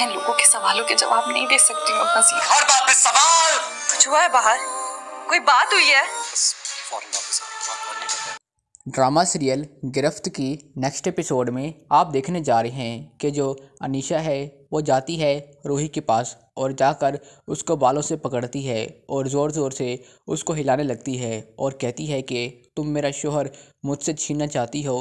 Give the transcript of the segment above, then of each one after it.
मैं लोगों के सवालों के जवाब नहीं दे सकती हूँ हर बात पे सवाल कुछ हुआ है बाहर कोई बात हुई है ड्रामा सीरियल गिरफ्त की नेक्स्ट एपिसोड में आप देखने जा रहे हैं कि जो अनीशा है वो जाती है रूही के पास और जाकर उसको बालों से पकड़ती है और ज़ोर ज़ोर से उसको हिलाने लगती है और कहती है कि तुम मेरा शोहर मुझसे छीनना चाहती हो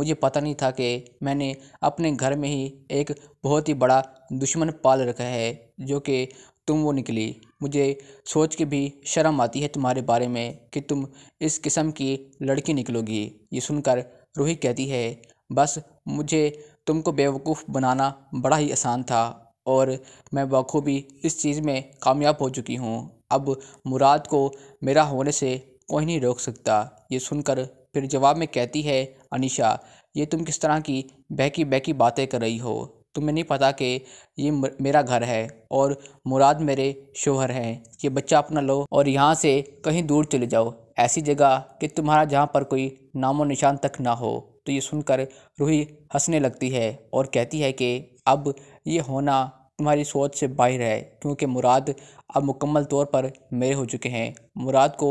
मुझे पता नहीं था कि मैंने अपने घर में ही एक बहुत ही बड़ा दुश्मन पाल रखा है जो कि तुम वो निकली मुझे सोच के भी शर्म आती है तुम्हारे बारे में कि तुम इस किस्म की लड़की निकलोगी ये सुनकर रूही कहती है बस मुझे तुमको बेवकूफ़ बनाना बड़ा ही आसान था और मैं बखूबी इस चीज़ में कामयाब हो चुकी हूँ अब मुराद को मेरा होने से कोई नहीं रोक सकता ये सुनकर फिर जवाब में कहती है अनिशा ये तुम किस तरह की बहकी बहकी बातें कर रही हो तुम्हें नहीं पता कि ये मेरा घर है और मुराद मेरे शोहर हैं ये बच्चा अपना लो और यहाँ से कहीं दूर चले जाओ ऐसी जगह कि तुम्हारा जहाँ पर कोई नामो निशान तक ना हो तो ये सुनकर रूही हंसने लगती है और कहती है कि अब ये होना तुम्हारी सोच से बाहर है क्योंकि मुराद अब मुकम्मल तौर पर मेरे हो चुके हैं मुराद को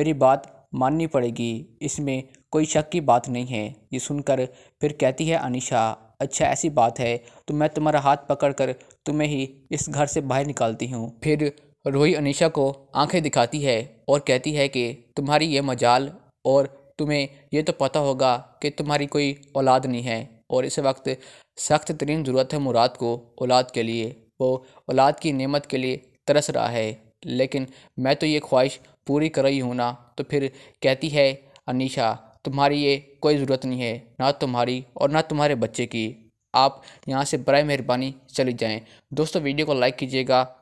मेरी बात माननी पड़ेगी इसमें कोई शक की बात नहीं है ये सुनकर फिर कहती है अनिशा अच्छा ऐसी बात है तो मैं तुम्हारा हाथ पकड़ कर तुम्हें ही इस घर से बाहर निकालती हूँ फिर रोही अनिशा को आंखें दिखाती है और कहती है कि तुम्हारी ये मजाल और तुम्हें यह तो पता होगा कि तुम्हारी कोई औलाद नहीं है और इस वक्त सख्त तरीन ज़रूरत है मुराद को औलाद के लिए वो औलाद की नेमत के लिए तरस रहा है लेकिन मैं तो ये ख्वाहिश पूरी कर रही हूँ ना तो फिर कहती है अनिशा तुम्हारी ये कोई ज़रूरत नहीं है ना तुम्हारी और ना तुम्हारे बच्चे की आप यहाँ से बर मेहरबानी चले जाएँ दोस्तों वीडियो को लाइक कीजिएगा